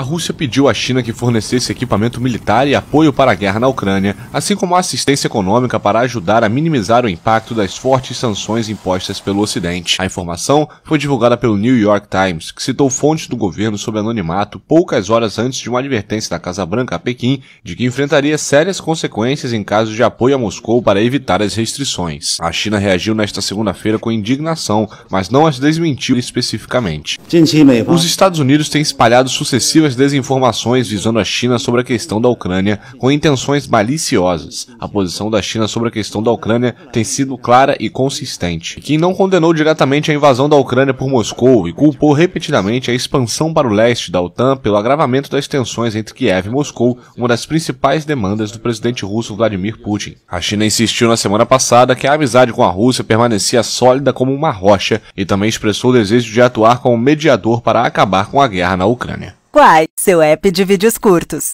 a Rússia pediu à China que fornecesse equipamento militar e apoio para a guerra na Ucrânia, assim como assistência econômica para ajudar a minimizar o impacto das fortes sanções impostas pelo Ocidente. A informação foi divulgada pelo New York Times, que citou fontes do governo sob anonimato poucas horas antes de uma advertência da Casa Branca a Pequim de que enfrentaria sérias consequências em caso de apoio a Moscou para evitar as restrições. A China reagiu nesta segunda-feira com indignação, mas não as desmentiu especificamente. Os Estados Unidos têm espalhado sucessivas desinformações visando a China sobre a questão da Ucrânia com intenções maliciosas. A posição da China sobre a questão da Ucrânia tem sido clara e consistente. Quem não condenou diretamente a invasão da Ucrânia por Moscou e culpou repetidamente a expansão para o leste da OTAN pelo agravamento das tensões entre Kiev e Moscou, uma das principais demandas do presidente russo Vladimir Putin. A China insistiu na semana passada que a amizade com a Rússia permanecia sólida como uma rocha e também expressou o desejo de atuar como mediador para acabar com a guerra na Ucrânia. Quai, seu app de vídeos curtos.